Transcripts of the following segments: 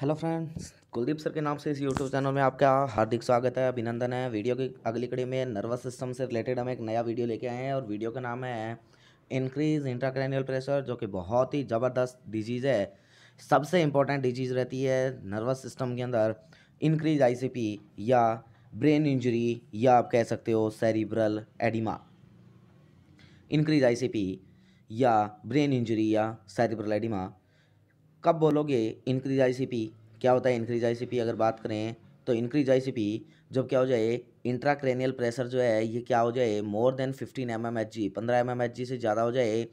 hello friends Kuldeep sir के नाम से इस यूट्यूब चैनल में आपका हार्दिक स्वागत है अभिनंदन है वीडियो की अगली कड़ी में नर्वस सिस्टम से रिलेटेड हम एक नया वीडियो लेके आए हैं और वीडियो का नाम है इंक्रीज इंट्राक्रैनियल प्रेशर जो कि बहुत ही ज़बरदस्त डिजीज़ है सबसे इंपॉर्टेंट डिजीज़ रहती है नर्वस सिस्टम के अंदर इंक्रीज आई या ब्रेन इंजरी या आप कह सकते हो सेरिब्रल एडिमा इंक्रीज आई या ब्रेन इंजरी या सेरिब्रल एडिमा कब बोलोगे इंक्रीज आईसीपी क्या होता है इंक्रीज आईसीपी अगर बात करें तो इंक्रीज आईसीपी जब क्या हो जाए इंट्राक्रेनियल प्रेशर जो है ये क्या हो जाए more than fifteen M M H G पंद्रह एम एम एच जी से ज़्यादा हो जाए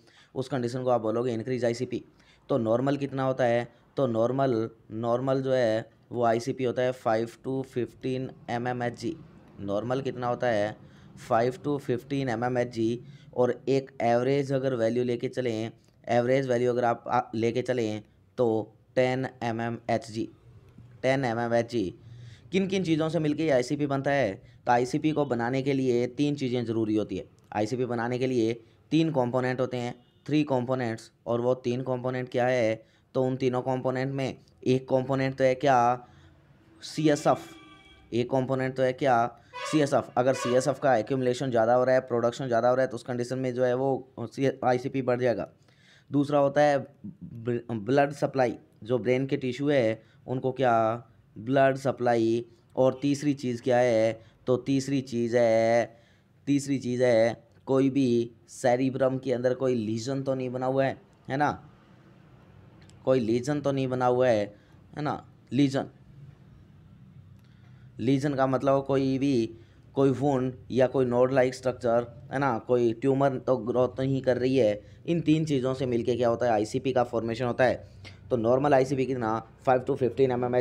उस कंडीशन को आप बोलोगे इंक्रीज आईसीपी तो नॉर्मल कितना होता है तो नॉर्मल नॉर्मल जो है वो आईसीपी होता है five to fifteen M M H G normal कितना होता है five to fifteen M M H G और एक एवरेज अगर वैल्यू लेके चलें एवरेज वैल्यू अगर आप लेके चलें तो ten M M H G ten M M H G किन किन चीज़ों से मिलकर ये पी बनता है तो पी को बनाने के लिए तीन चीज़ें ज़रूरी होती है पी बनाने के लिए तीन कॉम्पोनेंट होते हैं थ्री कॉम्पोनेंट्स और वो तीन कॉम्पोनेंट क्या है तो उन तीनों कॉम्पोनेंट में एक कॉम्पोनेंट तो है क्या सी एस एफ एक कॉम्पोनेंट तो है क्या सी एस एफ अगर सी एस एफ का एक्यूमलेशन ज़्यादा हो रहा है प्रोडक्शन ज़्यादा हो रहा है तो उस कंडीशन में जो है वो आई सी पी बढ़ जाएगा दूसरा होता है ब्लड सप्लाई जो ब्रेन के टिश्यू है उनको क्या ब्लड सप्लाई और तीसरी चीज़ क्या है तो तीसरी चीज़ है तीसरी चीज़ है कोई भी सैरिब्रम के अंदर कोई लीजन तो नहीं बना हुआ है है ना कोई लीजन तो नहीं बना हुआ है है ना लीजन लीजन का मतलब कोई भी कोई वोन या कोई नोड लाइक स्ट्रक्चर है ना कोई ट्यूमर तो ग्रोथ नहीं कर रही है इन तीन चीज़ों से मिलके क्या होता है आईसीपी का फॉर्मेशन होता है तो नॉर्मल आईसीपी कितना 5 टू 15 एम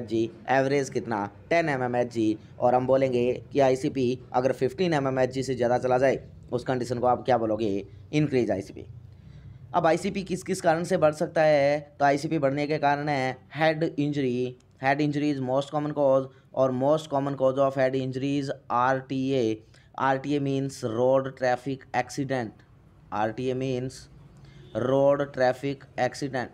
एवरेज कितना 10 एम और हम बोलेंगे कि आईसीपी अगर 15 एम से ज़्यादा चला जाए उस कंडीशन को आप क्या बोलोगे इंक्रीज आई अब आई किस किस कारण से बढ़ सकता है तो आई बढ़ने के कारण है head injury head injury is most common cause और most common cause of head injuries R T A R T A means road traffic accident R T A means road traffic accident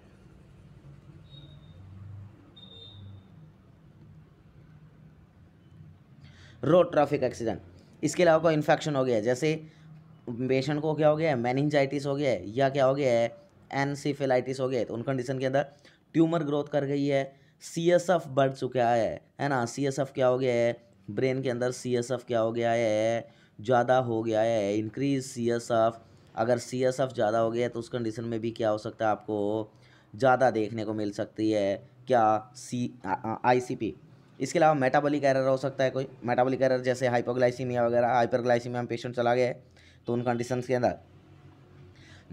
road traffic accident इसके अलावा कोई infection हो गया जैसे patient को क्या हो गया है मैनिंजाइटिस हो गया है या क्या हो गया है एनसीफेलाइटिस हो गया है तो उन कंडीशन के अंदर ट्यूमर ग्रोथ कर गई है सी एस एफ बढ़ चुका है है ना सी एस एफ क्या हो गया है ब्रेन के अंदर सी एस एफ क्या हो गया है ज़्यादा हो गया है इंक्रीज सी एस एफ अगर सी एस एफ ज़्यादा हो गया है तो उस कंडीशन में भी क्या हो सकता है आपको ज़्यादा देखने को मिल सकती है क्या सी आई सी पी इसके अलावा मेटाबॉलिक एरर हो सकता है कोई मेटाबॉलिक एरर जैसे हाइपोग्लाइसीमिया वगैरह हाइपरग्लाइसीमिया में पेशेंट चला गया तो उन कंडीशन के अंदर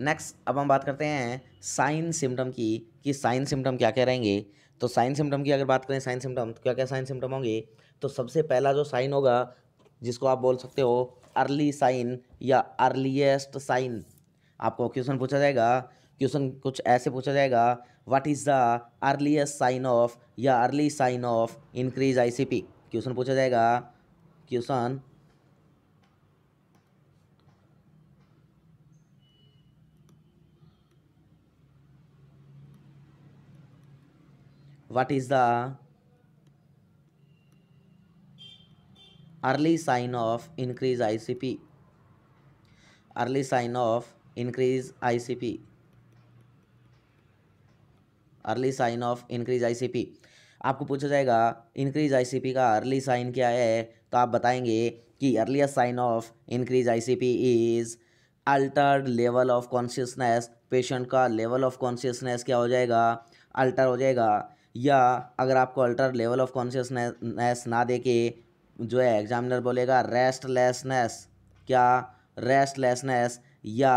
नेक्स्ट अब हम बात करते हैं साइन सिम्टम की कि साइन सिम्टम क्या कह रहेंगे तो साइन सिम्टम की अगर बात करें साइन सिम्टम तो क्या क्या साइन सिम्टम होंगे तो सबसे पहला जो साइन होगा जिसको आप बोल सकते हो अर्ली साइन या अर्लीस्ट साइन आपको क्वेश्चन पूछा जाएगा क्वेश्चन कुछ ऐसे पूछा जाएगा what is the earliest sign of या early sign of increase ICP question पूछा जाएगा question what is the early sign of increase ICP early sign of increase ICP early sign of increase P आपको पूछा जाएगा increase ICP का early sign क्या है तो आप बताएंगे कि earliest sign of increase ICP is altered level of consciousness patient का लेवल ऑफ कॉन्शियसनेस क्या हो जाएगा अल्टर हो जाएगा या अगर आपको अल्टर लेवल ऑफ कॉन्शियसनेस ना दे के जो है एग्जामिनर बोलेगा रेस्टलेसनेस क्या रेस्टलेसनेस या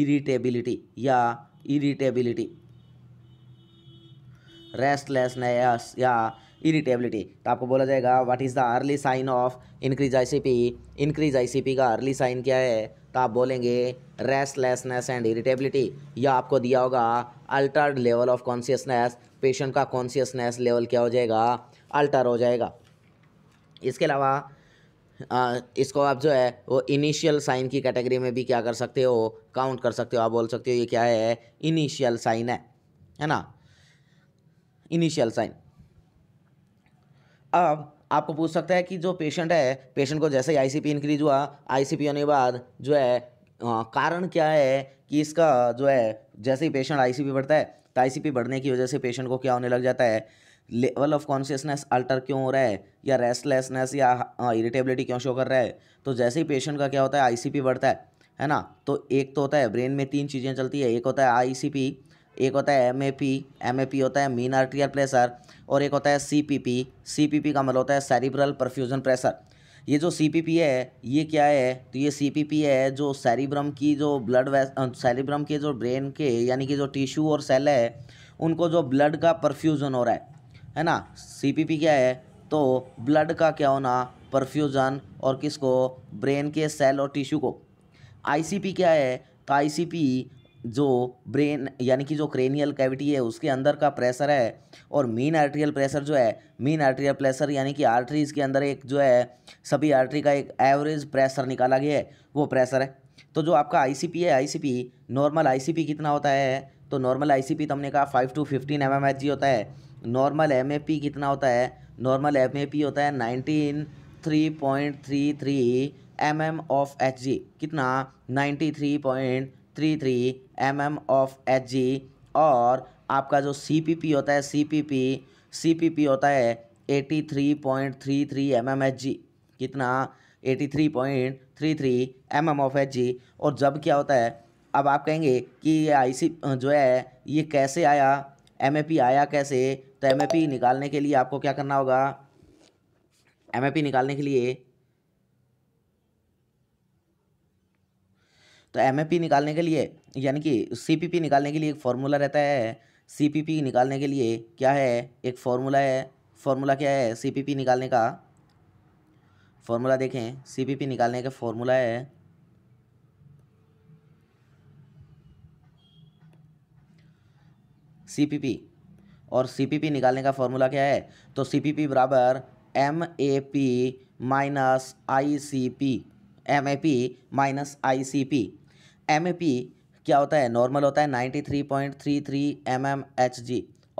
इरिटेबिलिटी या इरिटेबिलिटी रेस्टलेसनेस या इरिटेबिलिटी तो आपको बोला जाएगा what is the early sign of increase ICP increase ICP का अर्ली साइन क्या है तो आप बोलेंगे रेस्टलेसनेस एंड इरिटेबिलिटी या आपको दिया होगा altered level of consciousness patient का कॉन्सियसनेस लेवल क्या हो जाएगा अल्टर हो जाएगा इसके अलावा इसको आप जो है वो इनिशियल साइन की कैटेगरी में भी क्या कर सकते हो काउंट कर सकते हो आप बोल सकते हो ये क्या है इनिशियल साइन है है ना इनिशियल साइन अब आपको पूछ सकता है कि जो पेशेंट है पेशेंट को जैसे ही आई इंक्रीज हुआ आईसीपी होने के बाद जो है कारण क्या है कि इसका जो है जैसे ही पेशेंट आईसीपी बढ़ता है तो आईसीपी बढ़ने की वजह से पेशेंट को क्या होने लग जाता है लेवल ऑफ कॉन्शियसनेस अल्टर क्यों हो रहा है या रेस्टलेसनेस या इरिटेबिलिटी क्यों शो कर रहा है तो जैसे ही पेशेंट का क्या होता है आईसीपी बढ़ता है है ना तो एक तो होता है ब्रेन में तीन चीज़ें चलती है एक होता है आईसीपी एक होता है M A P M A P होता है मीन आर्टियल प्रेशर और एक होता है C P P C P P का मतलब होता है सेरिब्रल परफ्यूजन प्रेशर ये जो सी पी पी है ये क्या है तो ये सी पी पी है जो सेरिब्रम की जो ब्लड सेरिब्रम के जो ब्रेन के यानी कि जो टिश्यू और सेल है उनको जो ब्लड का परफ्यूज़न हो रहा है है ना सी पी पी क्या है तो ब्लड का क्या होना परफ्यूज़न और किसको ब्रेन के सेल और टिश्यू को आई सी पी क्या है तो आई सी पी जो ब्रेन यानी कि जो क्रेनियल कैविटी है उसके अंदर का प्रेशर है और मीन आर्ट्रियल प्रेशर जो है मीन आर्ट्रियल प्रेशर यानी कि आर्टरीज के अंदर एक जो है सभी आर्टरी का एक एवरेज प्रेशर निकाला गया है वो प्रेशर है तो जो आपका आईसीपी है आईसीपी नॉर्मल आईसीपी कितना होता है तो नॉर्मल आई तो हमने कहा फाइव टू फिफ्टीन एम होता है नॉर्मल एम कितना होता है नॉर्मल एम होता है nineteen three point three three M M of H G कितना ninety three point three three M M of H G और आपका जो सी पी पी होता है C P P C P P होता है eighty three point three three M M H G कितना eighty three point three three M M of H G और जब क्या होता है अब आप कहेंगे कि ये आई सी जो है ये कैसे आया एम ए पी आया कैसे तो एम ए पी निकालने के लिए आपको क्या करना होगा एम ए पी निकालने के लिए तो एम निकालने के लिए यानी कि सी निकालने के लिए एक फार्मूला रहता है सी निकालने के लिए क्या है एक फार्मूला है फार्मूला क्या है सी निकालने का फार्मूला देखें सी निकालने का फार्मूला है सी और सी निकालने का फार्मूला क्या है तो सी बराबर M A P minus I C P M A P minus I C P M क्या होता है नॉर्मल होता है ninety three point three three M M H G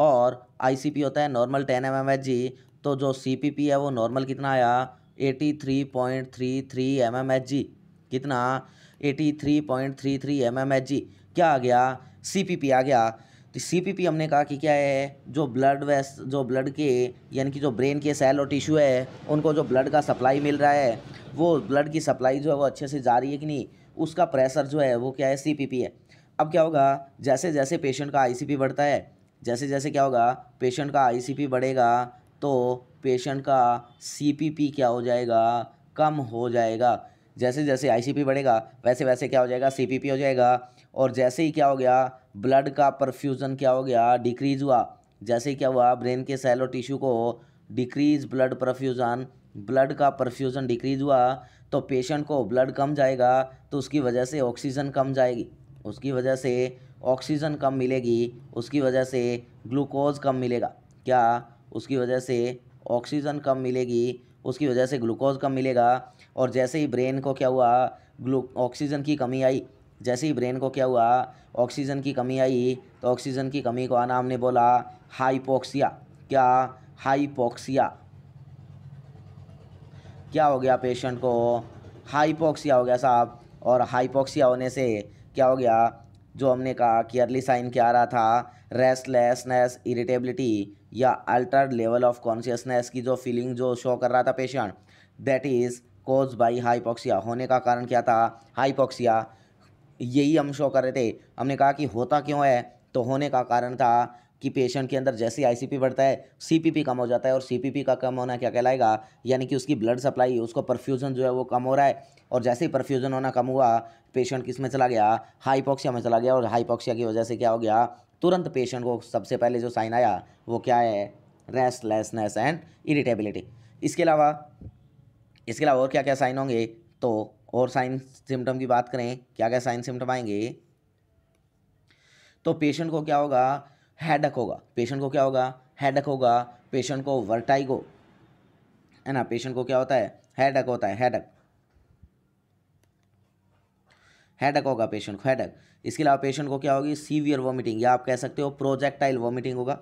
और आई होता है normal ten M M H G तो जो सी पी पी है वो नॉर्मल कितना आया eighty three point three three M M H G कितना eighty three point three three M M H G क्या आ गया सी पी पी आ गया तो सी पी पी हमने कहा कि क्या है जो ब्लड वेस्ट जो ब्लड के यानी कि जो ब्रेन के सेल और टिश्यू है उनको जो ब्लड का सप्लाई मिल रहा है वो ब्लड की सप्लाई जो है वो अच्छे से जा रही है कि नहीं उसका प्रेशर जो है वो क्या है सी है अब क्या होगा जैसे जैसे पेशेंट का आई बढ़ता है जैसे जैसे क्या होगा पेशेंट का आई बढ़ेगा तो पेशेंट का सी क्या हो जाएगा कम हो जाएगा जैसे जैसे आईसीपी बढ़ेगा वैसे वैसे क्या हो जाएगा सीपीपी हो जाएगा और जैसे ही क्या हो गया ब्लड का परफ्यूज़न क्या हो गया डिक्रीज हुआ जैसे ही क्या हुआ ब्रेन के सेल और टिश्यू को डिक्रीज ब्लड परफ्यूज़न ब्लड का परफ्यूज़न डिक्रीज हुआ तो पेशेंट को ब्लड कम जाएगा तो उसकी वजह से ऑक्सीजन कम जाएगी उसकी वजह से ऑक्सीजन कम मिलेगी उसकी वजह से ग्लूकोज़ कम मिलेगा क्या उसकी वजह से ऑक्सीजन कम मिलेगी उसकी वजह से ग्लूकोज कम मिलेगा और जैसे ही ब्रेन को क्या हुआ ग्लू ऑक्सीजन की कमी आई जैसे ही ब्रेन को क्या हुआ ऑक्सीजन की कमी आई तो ऑक्सीजन की कमी को आना हमने बोला हाइपोक्सिया क्या हाइपोक्सिया क्या हो गया पेशेंट को हाइपोक्सिया हो गया साहब और हाइपोक्सिया होने से क्या हो गया जो हमने कहा कि अर्ली साइन क्या आ रहा था रेस्टलेसनेस इरिटेबिलिटी या अल्टर लेवल ऑफ कॉन्शियसनेस की जो फीलिंग जो शो कर रहा था patient that is cause by hypoxia होने का कारण क्या था हाइपोक्सिया यही हम शो कर रहे थे हमने कहा कि होता क्यों है तो होने का कारण था कि पेशेंट के अंदर जैसे आईसीपी बढ़ता है सीपीपी कम हो जाता है और सीपीपी का कम होना क्या कहलाएगा यानी कि उसकी ब्लड सप्लाई उसको परफ्यूज़न जो है वो कम हो रहा है और जैसे ही परफ्यूज़न होना कम हुआ पेशेंट किस में चला गया हाइपोक्सिया में चला गया और हाइपोक्सिया की वजह से क्या हो गया तुरंत पेशेंट को सबसे पहले जो साइन आया वो क्या है रेस्टलेसनेस एंड इरिटेबिलिटी इसके अलावा इसके अलावा और क्या क्या साइन होंगे तो और साइन सिम्टम की बात करें क्या क्या साइन सिम्टम आएंगे तो पेशेंट को क्या होगा हैडक होगा पेशेंट को क्या होगा हैडक होगा पेशेंट को वर्टाइगो है ना पेशेंट को क्या होता है हैडक होता है हैडक हैडक होगा पेशेंट को हैडक इसके अलावा पेशेंट को क्या होगी सीवियर वॉमिटिंग या आप कह सकते हो प्रोजेक्टाइल वॉमिटिंग होगा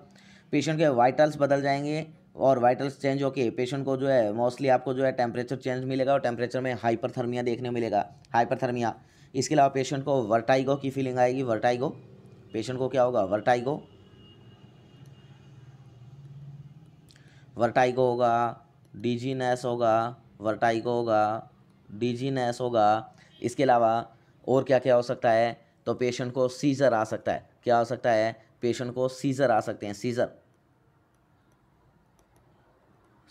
पेशेंट के वाइटल्स बदल जाएंगे और वाइटल्स चेंज होके पेशेंट को जो है मोस्टली आपको जो है टेम्परेचर चेंज मिलेगा और टेम्परेचर में हाइपरथर्मिया देखने मिलेगा हाइपरथर्मिया इसके अलावा पेशेंट को वर्टाइगो की फीलिंग आएगी वर्टाइगो पेशेंट को क्या होगा वर्टाइगो वर्टाइगो होगा डीजीनेस होगा वर्टाइगो होगा डीजीनेस होगा इसके अलावा और क्या क्या हो सकता है तो पेशेंट को सीज़र आ सकता है क्या हो सकता है पेशेंट को सीज़र आ सकते हैं सीज़र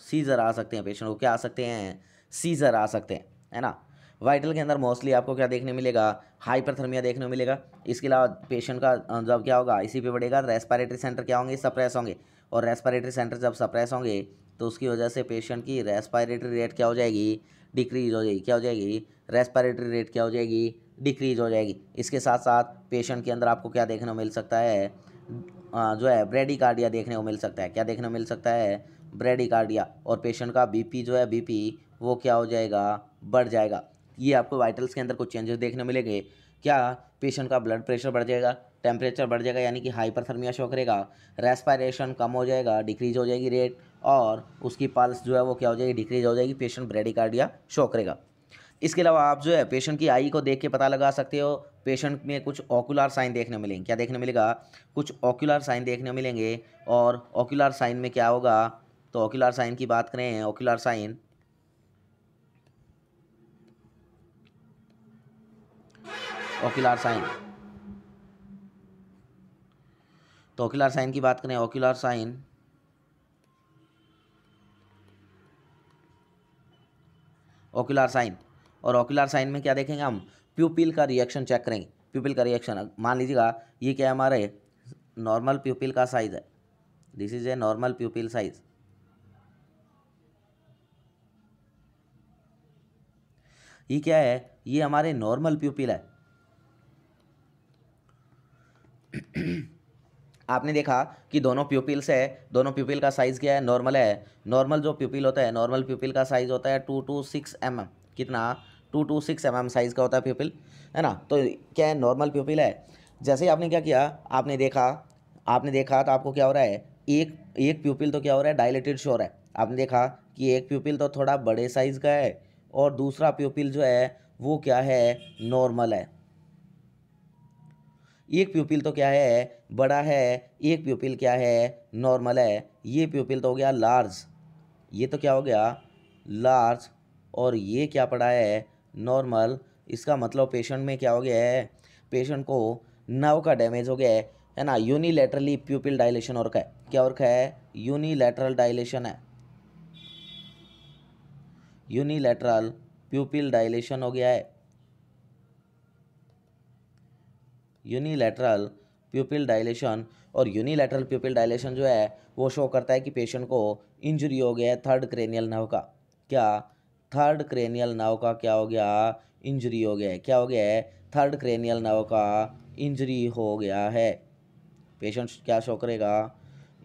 सीज़र आ सकते हैं पेशेंट को क्या आ सकते हैं सीज़र आ सकते हैं है ना वाइटल के अंदर मोस्टली आपको क्या देखने मिलेगा हाइपरथर्मिया देखने मिलेगा इसके अलावा पेशेंट का जब क्या होगा इसी पे बढ़ेगा रेस्पिरेटरी सेंटर क्या होंगे सप्रेस होंगे और रेस्पायरेटरी सेंटर जब सप्रेस होंगे तो उसकी वजह से पेशेंट की रेस्पायरेटरी रेट क्या हो जाएगी डिक्रीज हो जाएगी क्या हो जाएगी रेस्पायरेटरी रेट क्या हो जाएगी डिक्रीज हो जाएगी इसके साथ साथ पेशेंट के अंदर आपको क्या देखने को मिल सकता है जो है ब्रेडिकार्डिया देखने को मिल सकता है क्या देखने को मिल सकता है ब्रेडिकार्डिया और पेशेंट का बीपी जो है बीपी वो क्या हो जाएगा बढ़ जाएगा ये आपको वाइटल्स के अंदर कुछ चेंजेस देखने मिलेंगे क्या पेशेंट का ब्लड प्रेशर बढ़ जाएगा टेम्परेचर बढ़ जाएगा यानी कि हाइपरथर्मिया शो करेगा रेस्पायरेशन कम हो जाएगा डिक्रीज हो जाएगी रेट और उसकी पल्स जो है वो क्या हो जाएगी डिक्रीज हो जाएगी पेशेंट ब्रेडिकार्डिया शो करेगा इसके अलावा आप जो है पेशेंट की आई को देख के पता लगा सकते हो पेशेंट में कुछ ऑकुलर साइन देखने मिलेंगे क्या देखने मिलेगा कुछ ऑकुलर साइन देखने मिलेंगे और ऑकुलर साइन में क्या होगा तो ऑकुलर साइन की बात करें ऑकुलर साइन ऑक्यूलर साइन तो ऑक्यूलर साइन की बात करें ऑक्यूलर साइन ऑक्यूलर साइन और ऑक्यूलर साइन में क्या देखेंगे हम प्यूपिल का रिएक्शन चेक करेंगे प्यूपिल का रिएक्शन मान लीजिएगा ये क्या हमारे नॉर्मल प्यूपिल का साइज है this is a normal pupil size ये क्या है ये हमारे नॉर्मल प्यूपिल है आपने देखा कि दोनों प्यूपिल्स है दोनों प्यूपिल का साइज़ क्या है नॉर्मल है नॉर्मल जो प्यूपिल होता है नॉर्मल प्यूपिल का साइज़ होता है टू टू सिक्स एम कितना two to six M size का होता है प्यूपिल है ना तो क्या है नॉर्मल प्यूपिल है जैसे ही आपने क्या किया आपने देखा आपने देखा तो आपको क्या हो रहा है एक एक प्यूपिल तो क्या हो रहा है डायलेटेड शोर है आपने देखा कि एक प्यूपिल तो थोड़ा बड़े साइज़ का है और दूसरा प्यूपिल जो है वो क्या है नॉर्मल है एक प्यूपिल तो क्या है बड़ा है एक प्यूपिल क्या है नॉर्मल है ये प्यूपिल तो हो गया लार्ज ये तो क्या हो गया लार्ज और ये क्या पड़ा है नॉर्मल इसका मतलब पेशेंट में क्या हो गया है पेशेंट को नव का डैमेज हो गया है है ना यूनिलेटरली प्यूपिल डायलेशन और का है क्या और का है यूनिलेटरल डायलेशन है यूनिलेटरल प्यूपिल डायलेशन हो गया है यूनिलेटरल प्यूपिल डायलेशन और यूनिलेटरल प्यूपिल डायलेशन जो है वो शो करता है कि पेशेंट को इंजरी हो गया है थर्ड क्रेनियल नाव का क्या थर्ड क्रेनियल नाव का क्या हो गया इंजरी हो गया है क्या हो गया है थर्ड क्रेनियल नाव का इंजरी हो गया है पेशेंट क्या शो करेगा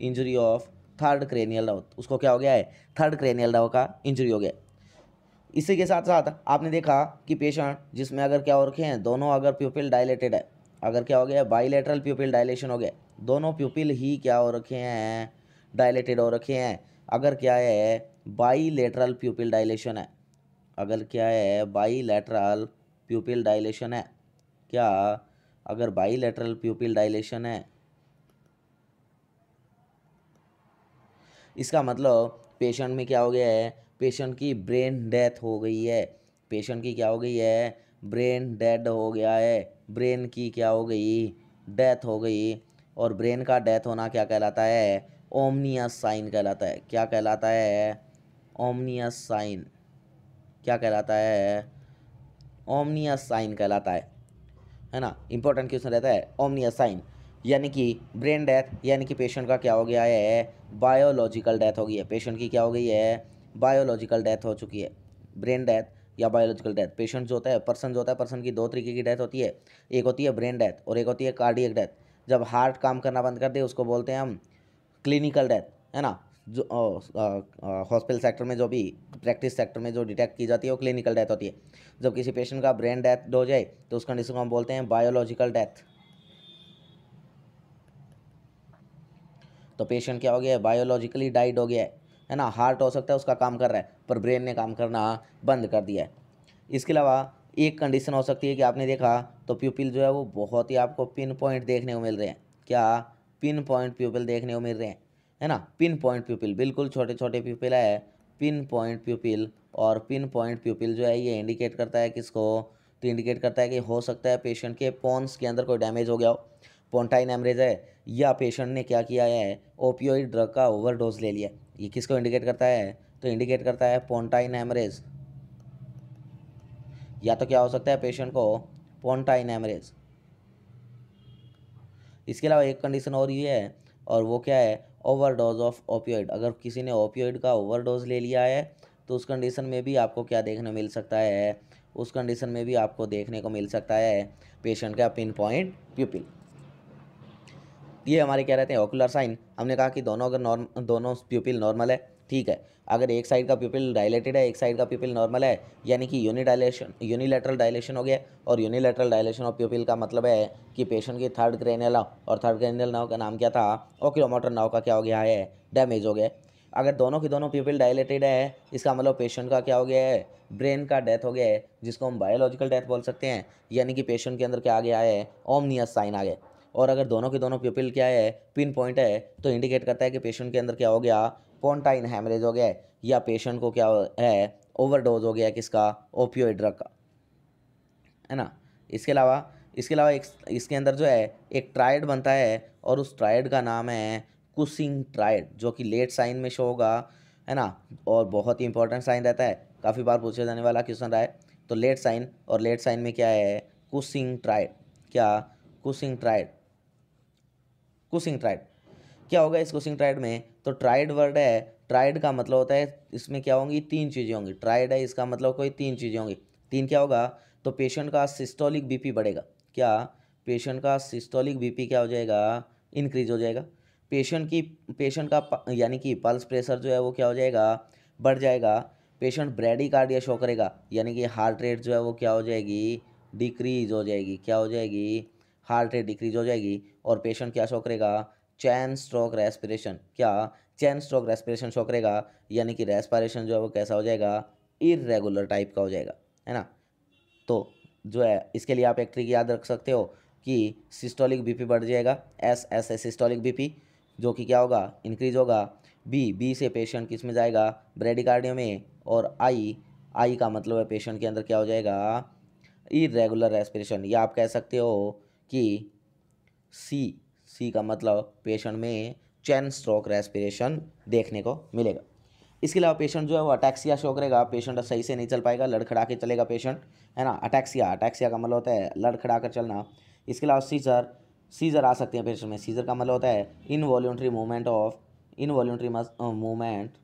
injury of third cranial nerve उसको क्या हो गया है थर्ड क्रेनियल नाव का इंजरी हो गया इसी के साथ साथ आपने देखा कि पेशेंट जिसमें अगर क्या हो रखे हैं दोनों अगर प्यूपिल डायलेटेड है अगर क्या हो गया बाईलेटरल प्यूपिल डायलेशन हो गया दोनों प्यूपिल ही क्या हो रखे हैं डायलेटेड हो रखे हैं अगर क्या है बाईलेटरल प्यूपिल डायलेशन है अगर क्या है बाईलेटरल प्यूपिल डायलेशन है क्या अगर बाईलेटरल प्यूपिल डायलेशन है इसका मतलब पेशेंट में क्या हो गया है पेशेंट की ब्रेन डेथ हो गई है पेशेंट की क्या हो गई है ब्रेन डेड हो गया है ब्रेन की क्या हो गई डेथ हो गई और ब्रेन का डेथ होना क्या कहलाता है ओमनियस साइन कहलाता है क्या कहलाता है ओमनियस साइन क्या कहलाता है ओमनियस साइन कहलाता है है ना इंपॉर्टेंट क्वेश्चन रहता है ओमनियस साइन यानी कि ब्रेन डेथ यानी कि पेशेंट का क्या हो गया है बायोलॉजिकल डेथ हो गई है पेशेंट की क्या हो गई है बायोलॉजिकल डेथ हो चुकी है ब्रेन डेथ या बायोलॉजिकल डेथ पेशेंट जो होता है पर्सन जो होता है पर्सन की दो तरीके की डेथ होती है एक होती है ब्रेन डेथ और एक होती है कार्डियक डेथ जब हार्ट काम करना बंद कर दे उसको बोलते हैं हम क्लिनिकल डेथ है ना जो हॉस्पिटल सेक्टर में जो भी प्रैक्टिस सेक्टर में जो डिटेक्ट की जाती है वो क्लिनिकल डेथ होती है जब किसी पेशेंट का ब्रेन डेथ हो जाए तो उस कंडीशन को हम बोलते हैं बायोलॉजिकल डेथ तो पेशेंट क्या हो गया है बायोलॉजिकली डाइड हो गया है है ना हार्ट हो सकता है उसका काम कर रहा है पर ब्रेन ने काम करना बंद कर दिया है इसके अलावा एक कंडीशन हो सकती है कि आपने देखा तो प्यूपिल जो है वो बहुत ही आपको पिन पॉइंट देखने को मिल रहे हैं क्या पिन पॉइंट प्यूपिल देखने को मिल रहे हैं है ना पिन पॉइंट प्यूपिल बिल्कुल छोटे छोटे प्यूपिल है पिन पॉइंट प्यूपिल और पिन पॉइंट प्यूपिल जो है ये इंडिकेट करता है किसको तो इंडिकेट करता है कि हो सकता है पेशेंट के पोन्स के अंदर कोई डैमेज हो गया हो पोन्टाइन एमरेज है या पेशेंट ने क्या किया है ओपियोइड ड्रग का ओवरडोज ले लिया ये किसको इंडिकेट करता है तो इंडिकेट करता है पोन्टाइन हेमरेज या तो क्या हो सकता है पेशेंट को पोन्टाइन हेमरेज इसके अलावा एक कंडीशन और ये है और वो क्या है ओवरडोज ऑफ ओपियोइड अगर किसी ने ओपियोइड का ओवरडोज ले लिया है तो उस कंडीशन में भी आपको क्या देखने मिल सकता है उस कंडीशन में भी आपको देखने को मिल सकता है पेशेंट का पिन पॉइंट प्यूपिल ये हमारे क्या रहते हैं ओकुलर साइन हमने कहा कि दोनों अगर नॉर्म दोनों प्यूपिल नॉर्मल है ठीक है अगर एक साइड का पीपल डायलेटेड है एक साइड का पीपल नॉर्मल है यानी कि यूनि डायलेशन यूनिलेटरल डायलेशन हो गया और यूनिलेटरल डायलेशन ऑफ पीपल का मतलब है कि पेशेंट की थर्ड ग्रेनेला और थर्ड ग्रेनेल नाव का नाम क्या था ओक्रोमोटर नाव का क्या हो गया है डैमेज हो गया अगर दोनों की दोनों पीपल डायलेटेड है इसका मतलब पेशेंट का क्या हो गया है ब्रेन का डेथ हो गया है जिसको हम बायोलॉजिकल डेथ बोल सकते हैं यानी कि पेशेंट के अंदर क्या आ गया है ओमनियस साइन आ गया और अगर दोनों के दोनों पीपल क्या है पिन पॉइंट है तो इंडिकेट करता है कि पेशेंट के अंदर क्या हो गया पोन्टाइन हैमरेज हो गया है या पेशेंट को क्या है ओवरडोज हो गया किसका ओपियो ड्रग का है ना इसके अलावा इसके अलावा एक इसके अंदर जो है एक ट्राइड बनता है और उस ट्राइड का नाम है कुसिंग ट्राइड जो कि लेट साइन में शो होगा है ना और बहुत ही इंपॉर्टेंट साइन रहता है काफ़ी बार पूछे जाने वाला क्वेश्चन रहा है तो लेट साइन और लेट साइन में क्या है कुसिंग ट्राइड क्या कुसिंग ट्राइड कुसिंग ट्राइड क्या होगा इस क्वेश्चन ट्राइड में तो ट्राइड वर्ड है ट्राइड का मतलब होता है इसमें क्या होंगी तीन चीज़ें होंगी ट्राइड है इसका मतलब कोई तीन चीज़ें होंगी तीन क्या होगा तो पेशेंट का सिस्टोलिक बीपी बढ़ेगा क्या पेशेंट का सिस्टोलिक बीपी क्या हो जाएगा इंक्रीज हो जाएगा पेशेंट की पेशेंट का यानी कि पल्स प्रेशर जो है वो क्या हो जाएगा बढ़ जाएगा पेशेंट ब्रेडी कार्डिया शो करेगा यानी कि हार्ट रेट जो है वो क्या हो जाएगी डिक्रीज हो जाएगी क्या हो जाएगी हार्ट रेट डिक्रीज हो जाएगी और पेशेंट क्या शो करेगा चैन स्ट्रोक रेस्पिरेशन क्या चैन स्ट्रोक रेस्पिरेशन शो करेगा यानी कि रेस्पिरेशन जो है वो कैसा हो जाएगा इरेगुलर टाइप का हो जाएगा है ना तो जो है इसके लिए आप एक ट्रिक याद रख सकते हो कि सिस्टोलिक बीपी बढ़ जाएगा S S A systolic BP जो कि क्या होगा इंक्रीज होगा बी बी से पेशेंट किस में जाएगा ब्रेडिकार्डियो में और आई आई का मतलब है पेशेंट के अंदर क्या हो जाएगा इरेगुलर रेस्पिरेशन या आप कह सकते हो कि सी सी का मतलब पेशेंट में चैन स्ट्रोक रेस्पिरेशन देखने को मिलेगा इसके अलावा पेशेंट जो है वो अटैक्सिया शो करेगा पेशेंट सही से नहीं चल पाएगा लड़खड़ा के चलेगा पेशेंट है ना अटैक्सिया अटैक्सिया का मतलब होता है लड़खड़ा कर चलना इसके अलावा सीजर सीजर आ सकते हैं पेशेंट में सीजर का मतलब होता है involuntary movement of involuntary movement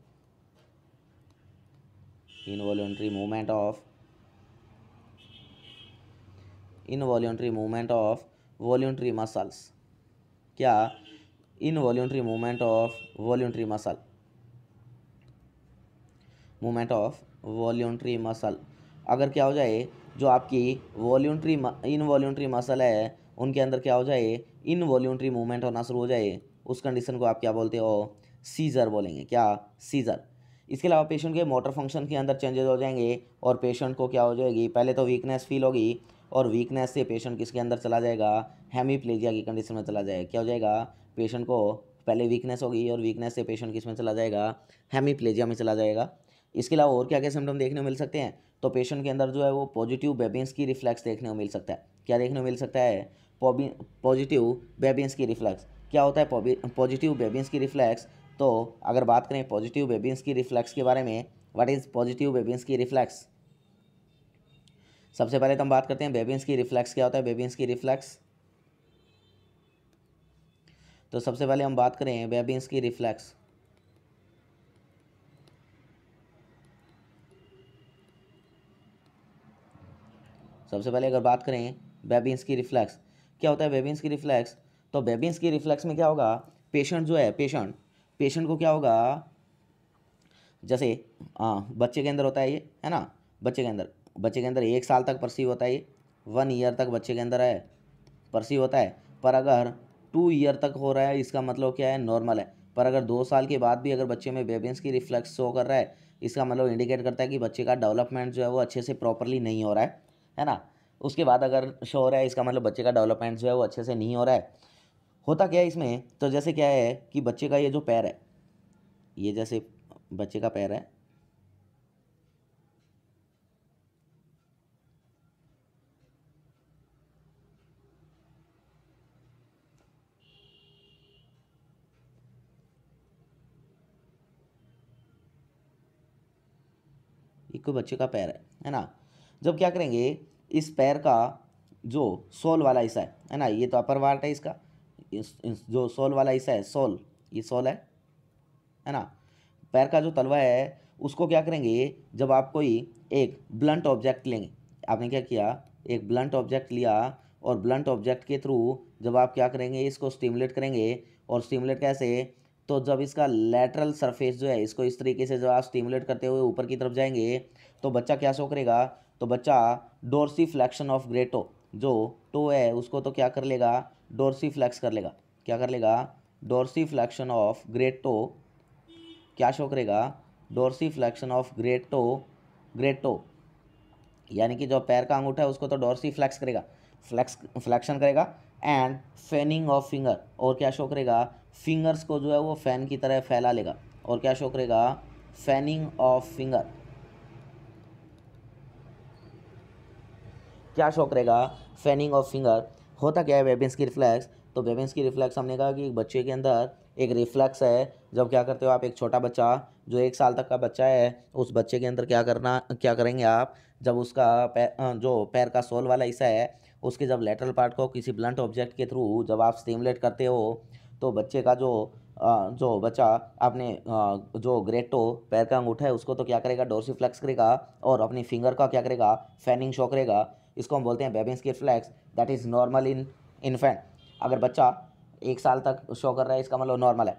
involuntary movement of involuntary movement of voluntary muscles क्या involuntary movement of voluntary muscle movement of voluntary muscle अगर क्या हो जाए जो आपकी वॉल्यूंट्री इनवॉल्यूंट्री मसल है उनके अंदर क्या हो जाए इनवॉल्यूंट्री मूवमेंट होना शुरू हो जाए उस कंडीशन को आप क्या बोलते हो सीज़र बोलेंगे क्या सीज़र इसके अलावा पेशेंट के मोटर फंक्शन के अंदर चेंजेस हो जाएंगे और पेशेंट को क्या हो जाएगी पहले तो वीकनेस फील होगी और वीकनेस से पेशेंट किसके अंदर चला जाएगा हेमीप्लेजिया की कंडीशन में चला जाएगा क्या हो जाएगा पेशेंट को पहले वीकनेस होगी और वीकनेस से पेशेंट किस में चला जाएगा हेमीप्लेजिया में चला जाएगा इसके अलावा और क्या क्या सिम्टम देखने को मिल सकते हैं तो पेशेंट के अंदर जो है वो पॉजिटिव बेबिन्स की रिफ्लैक्स देखने को मिल सकता है क्या देखने को मिल सकता है पॉजिटिव बेबिन्स की रिफ्लैक्स क्या होता है पॉजिटिव बेबिन्स की रिफ्लैक्स तो अगर बात करें पॉजिटिव बेबिन्स की रिफ्लैक्स के बारे में व्हाट इज़ पॉजिटिव बेबिन्स की रिफ्लैक्स सबसे पहले तो हम बात करते हैं बेबिन्स की रिफ्लेक्स क्या होता है बेबिन्स की रिफ्लेक्स तो सबसे पहले हम बात करें बेबिन्स की रिफ्लेक्स सबसे पहले अगर बात करें बेबिन्स की रिफ्लेक्स क्या होता है बेबिन्स की रिफ्लेक्स तो बेबिन्स की रिफ्लेक्स में क्या होगा पेशेंट जो है पेशेंट पेशेंट को क्या होगा जैसे हाँ बच्चे के अंदर होता है ये है ना बच्चे के अंदर बच्चे के अंदर एक साल तक परसीव होता है वन ईयर तक बच्चे के अंदर है परसीव होता है पर अगर टू ईयर तक हो रहा है इसका मतलब क्या है नॉर्मल है पर अगर दो साल के बाद भी अगर बच्चे में बेबेंस की रिफ्लेक्स शो कर रहा है इसका मतलब इंडिकेट करता है कि बच्चे का डेवलपमेंट जो है वो अच्छे से प्रॉपरली नहीं हो रहा है है ना उसके बाद अगर शो हो रहा है इसका मतलब बच्चे का डेवलपमेंट जो है वो अच्छे से नहीं हो रहा है होता क्या है इसमें तो जैसे क्या है कि बच्चे का ये जो पैर है ये जैसे बच्चे का पैर है एक कोई बच्चे का पैर है है ना जब क्या करेंगे इस पैर का जो सोल वाला हिस्सा है है ना ये तो अपर वार्ट है इसका इस, इस, जो सोल वाला हिस्सा है सोल ये सोल है है ना पैर का जो तलवा है उसको क्या करेंगे जब आप कोई एक ब्लंट ऑब्जेक्ट लेंगे आपने क्या किया एक ब्लंट ऑब्जेक्ट लिया और ब्लंट ऑब्जेक्ट के थ्रू जब आप क्या करेंगे इसको स्टिमुलेट करेंगे और स्टिमुलेट कैसे तो जब इसका लेटरल सरफेस जो है इसको इस तरीके से जब आप स्टिमुलेट करते हुए ऊपर की तरफ जाएंगे तो बच्चा क्या शो करेगा तो बच्चा डोरसी फ्लैक्शन ऑफ ग्रेटो जो टो है उसको तो क्या कर लेगा डोरसी फ्लैक्स कर लेगा क्या कर लेगा dorsiflexion of great toe क्या शो करेगा dorsiflexion of great toe यानी कि जो पैर का अंगूठा है उसको तो डोरसी फ्लैक्स करेगा फ्लैक्स फ्लैक्शन करेगा एंड फैनिंग ऑफ फिंगर और क्या शो करेगा फिंगर्स को जो है वो फैन की तरह फैला लेगा और क्या शो करेगा फैनिंग ऑफ फिंगर क्या शो करेगा फैनिंग ऑफ फिंगर होता क्या है वेबिन्स की रिफ्लैक्स तो बेबिन्स की रिफ्लैक्स हमने कहा कि एक बच्चे के अंदर एक रिफ्लैक्स है जब क्या करते हो आप एक छोटा बच्चा जो एक साल तक का बच्चा है उस बच्चे के अंदर क्या करना क्या करेंगे आप जब उसका पैर, जो पैर का सोल वाला हिस्सा है उसके जब लेटरल पार्ट को किसी ब्लंट ऑब्जेक्ट के थ्रू जब आप स्टिमुलेट करते हो तो बच्चे का जो जो बच्चा अपने जो ग्रेटो पैर का अंगूठा है उसको तो क्या करेगा डोरसी फ्लैक्स करेगा और अपनी फिंगर का क्या करेगा फैनिंग शो करेगा इसको हम बोलते हैं Babinski reflex that is normal in infant अगर बच्चा एक साल तक शो कर रहा है इसका मतलब नॉर्मल है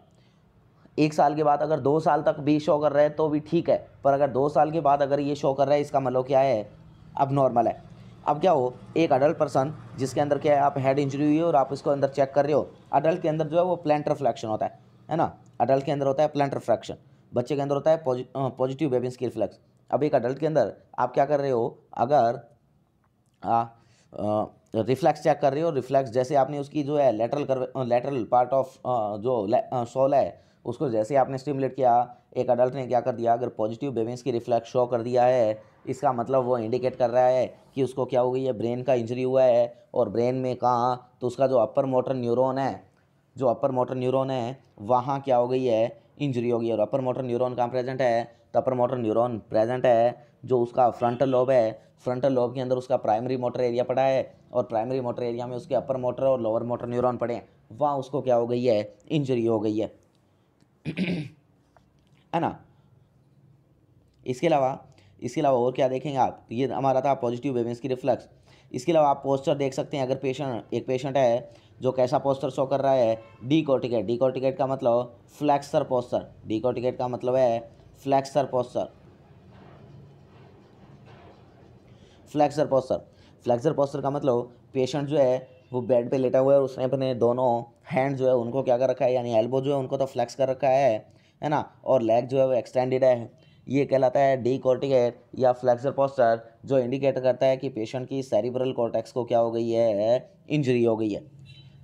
एक साल के बाद अगर दो साल तक भी शो कर रहा है तो भी ठीक है पर अगर दो साल के बाद अगर ये शो कर रहा है इसका मतलब क्या है अब नॉर्मल है अब क्या हो एक अडल्ट पर्सन जिसके अंदर क्या है आप हेड इंजरी हुई है और आप इसको अंदर चेक कर रहे हो अडल्ट के अंदर जो है वो प्लान्टर फ्लैक्शन होता है है ना अडल्ट के अंदर होता है प्लान्टर फ्रैक्शन बच्चे के अंदर होता है पॉजिटिव वेबिंग स्किल फ्लैक्स अब एक अडल्ट के अंदर आप क्या कर रहे हो अगर रिफ्लैक्स चेक कर रहे हो रिफ्लैक्स जैसे आपने उसकी जो है लेटरल कर लेटरल पार्ट ऑफ जो सोल है उसको जैसे आपने स्टिमुलेट किया एक अडल्ट ने क्या कर दिया अगर पॉजिटिव बेबिंस की रिफ्लैक्स शो कर दिया है इसका मतलब वो इंडिकेट कर रहा है कि उसको क्या हो गई है ब्रेन का इंजरी हुआ है और ब्रेन में कहाँ तो उसका जो अपर मोटर न्यूरोन है जो अपर मोटर न्यूरोन है वहाँ क्या हो गई है इंजरी हो गई और अपर मोटर न्यूरोन कहाँ प्रेजेंट है तो अपर मोटर न्यूरोन प्रेजेंट है जो उसका फ्रंटल लोब है फ्रंटल लोब के अंदर उसका प्राइमरी मोटर एरिया पड़ा है और प्राइमरी मोटर एरिया में उसके अपर मोटर और लोअर मोटर न्यूरोन पड़े हैं वहाँ उसको क्या हो गई है इंजरी हो गई है है ना इसके अलावा इसके अलावा और क्या देखेंगे आप ये हमारा था पॉजिटिव वेवेंस की रिफ्लेक्स इसके अलावा आप पोस्टर देख सकते हैं अगर पेशेंट एक पेशेंट है जो कैसा पोस्टर शो कर रहा है डी कोटिकेट डी कोटिकेट का मतलब फ्लैक्सर पोस्टर डी कोटिकेट का मतलब है flexor posture flexor posture flexor posture का मतलब पेशेंट जो है वो बेड पे लेटा हुआ है और उसने अपने दोनों हैंड जो है उनको क्या कर रखा है यानी एल्बो जो है उनको तो फ्लैक्स कर रखा है है ना और लेग जो है वो एक्सटेंडेड है ये कहलाता है डी कॉर्टिकेट या फ्लेक्सर पोस्टर जो इंडिकेट करता है कि पेशेंट की सेरिब्रल कॉर्टेक्स को क्या हो गई है इंजरी हो गई है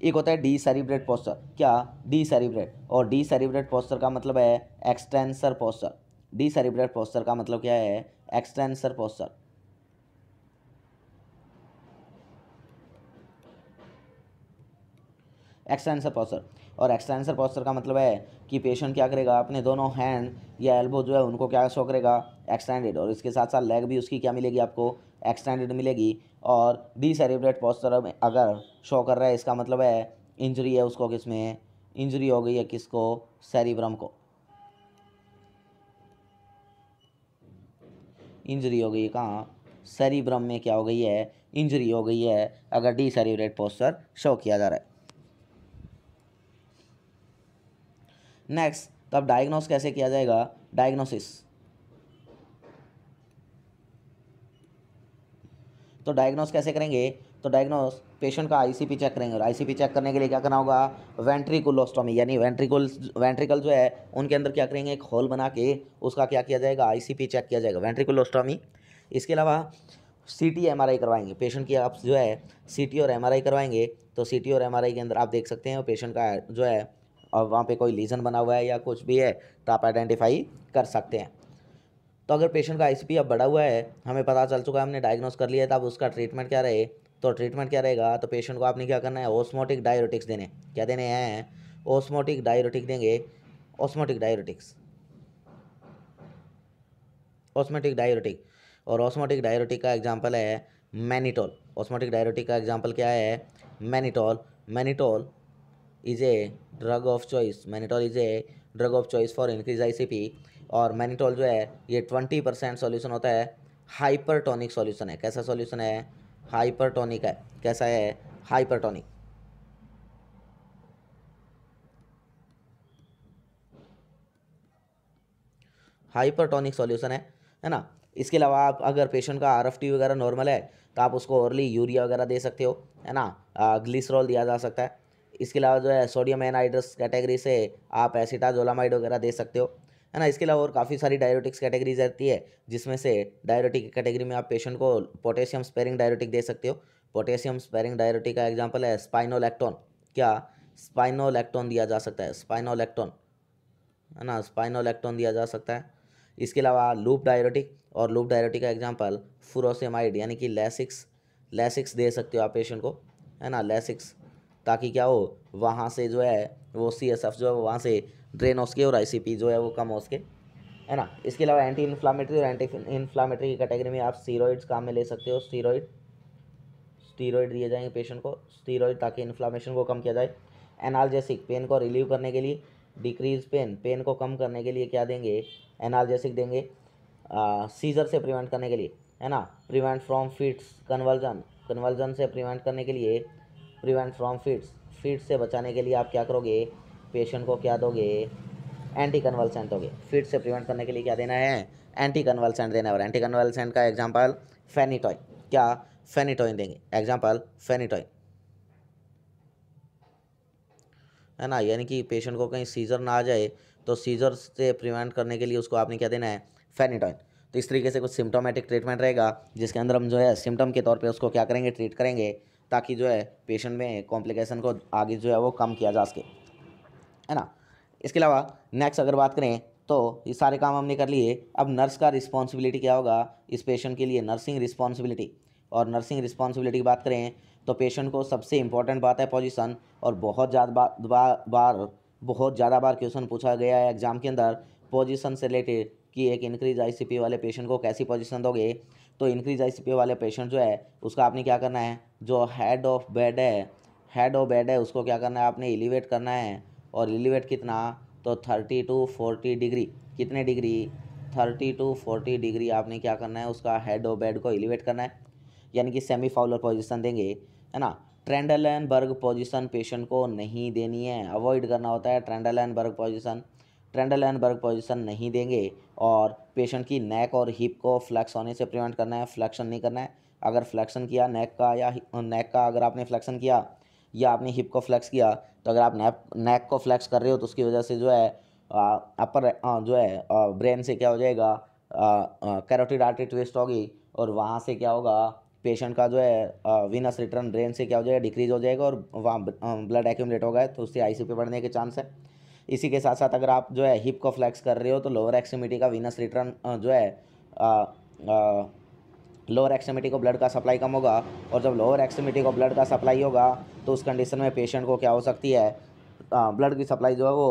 एक होता है डी सेरिब्रेट पोस्टर क्या डी सेरिब्रेट और डी सेरिब्रेट पोस्टर का मतलब है extensor posture decerebrate posture का मतलब क्या है एक्सटेंसर पोस्टर एक्सटेंसर पोस्टर और एक्सटेंसर पॉस्चर का मतलब है कि पेशेंट क्या करेगा अपने दोनों हैंड या एल्बो जो है उनको क्या शो करेगा एक्सटेंडेड और इसके साथ साथ लेग भी उसकी क्या मिलेगी आपको एक्सटेंडेड मिलेगी और डी सेलिब्रेट पॉस्चर अगर शो कर रहा है इसका मतलब है इंजरी है उसको किस में इंजरी हो गई है किसको सेरिब्रम को इंजरी हो गई कहाँ सेरिब्रम में क्या हो गई है इंजरी हो गई है अगर डी सेलिब्रेट पोस्टर शो किया जा रहा है नेक्स्ट तो अब डायग्नोस कैसे किया जाएगा डायग्नोसिस तो डायग्नोस कैसे करेंगे तो डायग्नोस पेशेंट का आईसीपी चेक करेंगे और आईसीपी चेक करने के लिए क्या करना होगा वेंट्रिकुलोस्टोमी यानी वेंट्रिकुल वेंट्रिकल जो है उनके अंदर क्या करेंगे एक होल बना के उसका क्या किया जाएगा आईसीपी चेक किया जाएगा वेंट्रिकुलोस्टोमी इसके अलावा C T M R I करवाएंगे पेशेंट की आप जो है सी टी और एम आर आई करवाएंगे तो सी टी और एम आर आई के अंदर आप देख सकते हैं पेशेंट का जो है और वहाँ पे कोई लीजन बना हुआ है या कुछ भी है तो आप आइडेंटिफाई कर सकते हैं तो अगर पेशेंट का आई अब बढ़ा हुआ है हमें पता चल चुका है हमने डायग्नोस कर लिया है तो अब उसका ट्रीटमेंट क्या रहे तो ट्रीटमेंट क्या रहेगा तो पेशेंट को आपने क्या करना है ओस्मोटिक डायरोटिक्स देने क्या देने हैं ओस्मोटिक डायरोटिक देंगे ओस्मोटिक डायरोटिक्स ओस्मोटिक डायरोटिक और ऑस्मोटिक डायरोटिक का एग्जाम्पल है मैनीटोल ऑस्मोटिक डायरोटिक का एग्जाम्पल क्या है mannitol mannitol is a drug of choice mannitol is a drug of choice for increase I और मैनिटोल जो है ये ट्वेंटी परसेंट सोल्यूशन होता है हाइपरटोनिक सॉल्यूशन है कैसा सॉल्यूशन है हाइपरटोनिक है कैसा है हाइपरटोनिक हाइपरटोनिक सॉल्यूशन है है ना इसके अलावा आप अगर पेशेंट का आर वगैरह नॉर्मल है तो आप उसको ओरली यूरिया वगैरह दे सकते हो है ना ग्लिसरॉल दिया जा सकता है इसके अलावा जो है सोडियम एनाइड्रस कैटेगरी से आप एसिटाजोलामाइड वगैरह दे सकते हो है ना इसके अलावा और काफ़ी सारी डायरोटिक्स कैटेगरीज रहती है जिसमें से डायरोटिक कैटेगरी में आप पेशेंट को पोटेशियम स्पेरिंग डायरोटिक दे सकते हो पोटेशियम स्पेरिंग डायरोटिक का एग्जाम्पल है स्पाइनोलैक्टोन क्या स्पाइनोलैक्टोन दिया जा सकता है स्पाइनोलैक्टोन है ना स्पाइनोलैक्टोन दिया जा सकता है इसके अलावा लूप डायरोटिक और लूप डायरोटिक का एग्जाम्पल फुरोसेमाइड यानी कि लेसिक्स लेसिक्स दे सकते हो आप पेशेंट को है ना लेसिक्स ताकि क्या हो वहाँ से जो है वो सी एस एफ जो है वहाँ से ड्रेन हो सके और आई सी पी जो है वो कम हो सके है ना इसके अलावा एंटी इन्फ्लामेटरी और एंटी इन्फ्लामेटरी की कैटेगरी में आप स्टीरोइड्स काम में ले सकते हो स्टीरोइड स्टीरोइड दिए जाएंगे पेशेंट को स्टीरोइड ताकि इन्फ्लामेशन को कम किया जाए एनालजेसिक पेन को रिलीव करने के लिए डिक्रीज पेन पेन को कम करने के लिए क्या देंगे एनालजेसिक देंगे सीजर से प्रिवेंट करने के लिए है ना prevent from fits conversion conversion से प्रिवेंट करने के लिए प्रिवेंट फ्रॉम फिट्स फिट से बचाने के लिए आप क्या करोगे पेशेंट को क्या दोगे एंटी कन्वलसेंट दोगे फीड से प्रिवेंट करने के लिए क्या देना है एंटी कन्वलसेंट देना है और एंटी कन्वलसेंट का एग्जाम्पल फेनिटॉइन क्या फेनीटॉइन देंगे एग्जाम्पल फेनीटॉइन है ना यानी कि पेशेंट को कहीं सीजर ना आ जाए तो सीजर से प्रिवेंट करने के लिए उसको आपने क्या देना है फेनीटॉइन तो इस तरीके से कुछ सिम्टोमेटिक ट्रीटमेंट रहेगा जिसके अंदर हम जो है सिम्टम के तौर पे उसको क्या करेंगे ट्रीट करेंगे ताकि जो है पेशेंट में कॉम्प्लिकेशन को आगे जो है वो कम किया जा सके है ना इसके अलावा नेक्स्ट अगर बात करें तो ये सारे काम हमने कर लिए अब नर्स का रिस्पॉन्सिबिलिटी क्या होगा इस पेशेंट के लिए नर्सिंग रिस्पॉन्सिबिलिटी और नर्सिंग रिस्पॉन्सिबिलिटी की बात करें तो पेशेंट को सबसे इंपॉर्टेंट बात है पोजिशन और बहुत ज़्यादा बा, बार बहुत ज़्यादा बार क्वेश्चन पूछा गया है एग्ज़ाम के अंदर पोजिशन से रिलेटेड कि एक इंक्रीज आईसीपी वाले पेशेंट को कैसी पोजीशन दोगे तो इंक्रीज आईसीपी वाले पेशेंट जो है उसका आपने क्या करना है जो हेड ऑफ बेड है हेड ऑफ बेड है उसको क्या करना है आपने एलिवेट करना है और एलिवेट कितना तो थर्टी टू फोर्टी डिग्री कितने degree thirty to forty degree आपने क्या करना है उसका हेड ऑफ बेड को एलिवेट करना है यानी कि सेमी फाउलर पोजिशन देंगे है ना Trendelenburg position patient को नहीं देनी है अवॉइड करना होता है Trendelenburg position Trendelenburg position नहीं देंगे और पेशेंट की नेक और हिप को फ्लैक्स होने से प्रिवेंट करना है फ्लैक्शन नहीं करना है अगर फ्लैक्शन किया नेक का या नेक का अगर आपने फ्लैक्शन किया या आपने हिप को फ्लैक्स किया तो अगर आप नेक नेक को फ्लैक्स कर रहे हो तो उसकी वजह से जो है अपर जो है ब्रेन से क्या हो जाएगा कैरोटिड आर्टरी ट्विस्ट होगी और वहाँ से क्या होगा पेशेंट का जो है विनस रिटर्न ब्रेन से क्या हो जाएगा डिक्रीज हो जाएगा और वहाँ ब्लड एक्यूमलेट हो गए तो उससे आई पे बढ़ने के चांस है इसी के साथ साथ अगर आप जो है हिप को फ्लैक्स कर रहे हो तो लोअर एक्सट्रीमिटी का विनस रिटर्न जो है लोअर एक्सट्रीमिटी को ब्लड का सप्लाई कम होगा और जब लोअर एक्सट्रीमिटी को ब्लड का सप्लाई होगा तो उस कंडीशन में पेशेंट को क्या हो सकती है ब्लड की सप्लाई जो है वो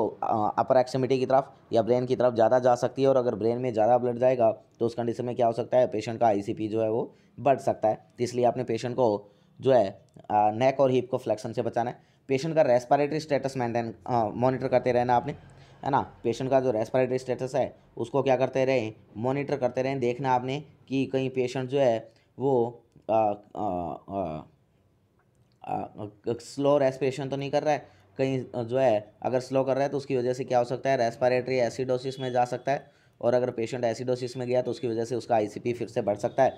अपर एक्सट्रीमिटी की तरफ या ब्रेन की तरफ ज़्यादा जा सकती है और अगर ब्रेन में ज़्यादा ब्लड जाएगा तो उस कंडीशन में क्या हो सकता है पेशेंट का आईसीपी जो है वो बढ़ सकता है तो इसलिए आपने पेशेंट को जो है नेक और हिप को फ्लैक्शन से बचाना है पेशेंट का रेस्पिरेटरी स्टेटस मेंटेन मॉनिटर करते रहना आपने है ना पेशेंट का जो रेस्पिरेटरी स्टेटस है उसको क्या करते रहें मॉनिटर करते रहें देखना आपने कि कहीं पेशेंट जो है वो आ, आ, आ, स्लो रेस्पिरेशन तो नहीं कर रहा है कहीं जो है अगर स्लो कर रहा है तो उसकी वजह से क्या हो सकता है रेस्पिरेटरी एसिडोसिस में जा सकता है और अगर पेशेंट एसिडोसिस में गया तो उसकी वजह से उसका आई फिर से बढ़ सकता है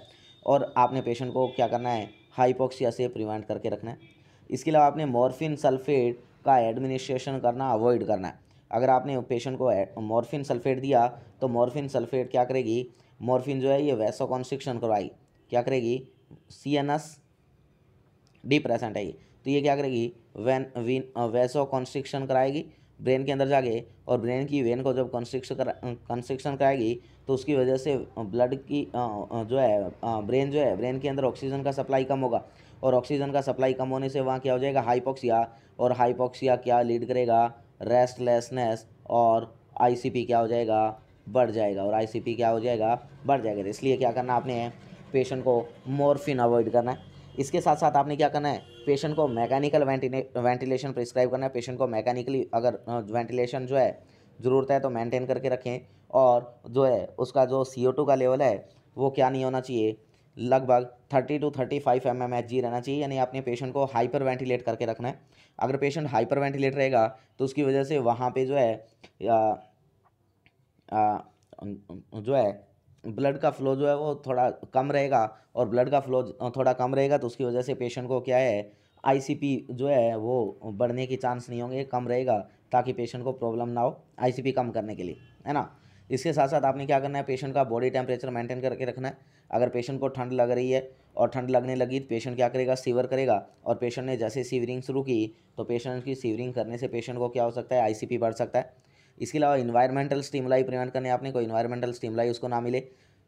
और आपने पेशेंट को क्या करना है हाइपोक्सिया से प्रिवेंट करके रखना है इसके अलावा आपने मॉर्फिन सल्फेट का एडमिनिस्ट्रेशन करना अवॉइड करना है अगर आपने पेशेंट को मॉर्फिन eh, सल्फेट दिया तो मॉर्फिन सल्फेट क्या करेगी मॉर्फिन जो है ये वैसो कॉन्स्ट्रिक्शन करवाई क्या करेगी सी एन एस डिप्रेसेंट है ये तो ये क्या करेगी वैन वीन वैसो कॉन्स्ट्रिक्शन कराएगी ब्रेन के अंदर जाके और ब्रेन की वेन को जब कंस्ट्रिक्शन करा कंस्ट्रिक्शन कराएगी तो उसकी वजह से ब्लड की जो है ब्रेन जो है ब्रेन के अंदर ऑक्सीजन का सप्लाई कम होगा और ऑक्सीजन का सप्लाई कम होने से वहाँ क्या हो जाएगा हाइपोक्सिया और हाइपोक्सिया क्या लीड करेगा रेस्टलेसनेस और आईसीपी क्या हो जाएगा बढ़ जाएगा और आईसीपी क्या हो जाएगा बढ़ जाएगा तो इसलिए क्या करना आपने पेशेंट को मोरफिन अवॉइड करना है इसके साथ साथ आपने क्या करना है पेशेंट को मैकेनिकल वेंटिलेशन प्रिस्क्राइब करना है पेशेंट को मैकेनिकली अगर वेंटिलेशन जो है ज़रूरत है तो मेंटेन करके रखें और जो है उसका जो सी का लेवल है वो क्या नहीं होना चाहिए लगभग thirty two thirty five M M रहना चाहिए यानी आपने पेशेंट को हाइपर वेंटिलेट करके रखना है अगर पेशेंट हाइपर वेंटिलेट रहेगा तो उसकी वजह से वहाँ पे जो है आ, आ, जो है ब्लड का फ्लो जो है वो थोड़ा कम रहेगा और ब्लड का फ्लो थोड़ा कम रहेगा तो उसकी वजह से पेशेंट को क्या है आईसीपी जो है वो बढ़ने के चांस नहीं होंगे कम रहेगा ताकि पेशेंट को प्रॉब्लम ना हो आईसीपी कम करने के लिए है ना इसके साथ साथ आपने क्या करना है पेशेंट का बॉडी टेम्परेचर मेंटेन करके रखना है अगर पेशेंट को ठंड लग रही है और ठंड लगने लगी तो पेशेंट क्या करेगा सीवर करेगा और पेशेंट ने जैसे सीवरिंग शुरू की तो पेशेंट की सीवरिंग करने से पेशेंट को क्या हो सकता है आईसीपी बढ़ सकता है इसके अलावा इन्वायरमेंटल स्टीमलाई प्रिवेंट करने आपने कोई इन्वायरमेंटल स्टीमलाई उसको ना मिले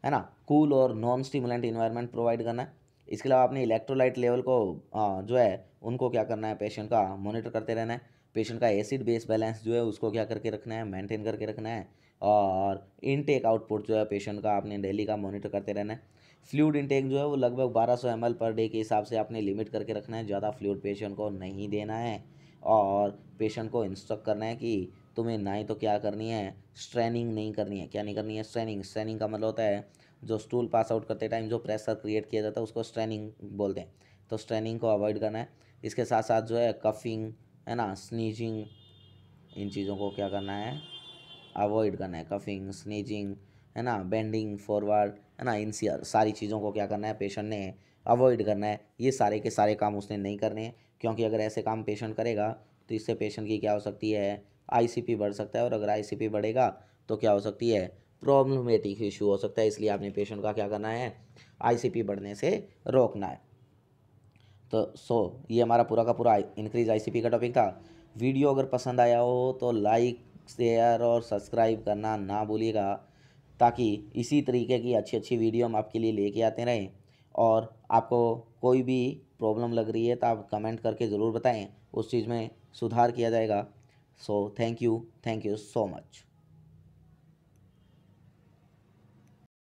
है ना कूल और नॉन स्टीमुलेंट इन्वायरमेंट प्रोवाइड करना है इसके अलावा आपने इलेक्ट्रोलाइट लेवल को जो है उनको क्या करना है पेशेंट का मोनिटर करते रहना है पेशेंट का एसिड बेस बैलेंस जो है उसको क्या करके रखना है मेंटेन करके रखना है और इनटेक आउटपुट जो है पेशेंट का आपने डेली का मॉनिटर करते रहना है फ्लूड इंटेक जो है वो लगभग 1200 सौ पर डे के हिसाब से आपने लिमिट करके रखना है ज़्यादा फ्लूड पेशेंट को नहीं देना है और पेशेंट को इंस्ट्रक्ट करना है कि तुम्हें ना ही तो क्या करनी है स्ट्रेनिंग नहीं करनी है क्या नहीं करनी है स्ट्रेनिंग स्ट्रेनिंग का मतलब होता है जो स्टूल पास आउट करते टाइम जो प्रेशर क्रिएट किया जाता है उसको स्ट्रेनिंग बोलते हैं तो स्ट्रेनिंग को अवॉइड करना है इसके साथ साथ जो है कफिंग है ना स्नीजिंग इन चीज़ों को क्या करना है अवॉइड करना है कफिंग स्नीजिंग है ना बेंडिंग फॉरवर्ड है ना इन सारी चीज़ों को क्या करना है पेशेंट ने अवॉइड करना है ये सारे के सारे काम उसने नहीं करने हैं क्योंकि अगर ऐसे काम पेशेंट करेगा तो इससे पेशेंट की क्या हो सकती है आईसीपी बढ़ सकता है और अगर आईसीपी बढ़ेगा तो क्या हो सकती है प्रॉब्लमेटिक इशू हो सकता है इसलिए आपने पेशेंट का क्या करना है आईसीपी बढ़ने से रोकना है तो सो ये हमारा पूरा का पूरा इंक्रीज आईसीपी का टॉपिक था वीडियो अगर पसंद आया हो तो लाइक शेयर और सब्सक्राइब करना ना भूलिएगा ताकि इसी तरीके की अच्छी अच्छी वीडियो हम आपके लिए लेके आते रहें और आपको कोई भी प्रॉब्लम लग रही है तो आप कमेंट करके ज़रूर बताएं उस चीज़ में सुधार किया जाएगा so thank you thank you so much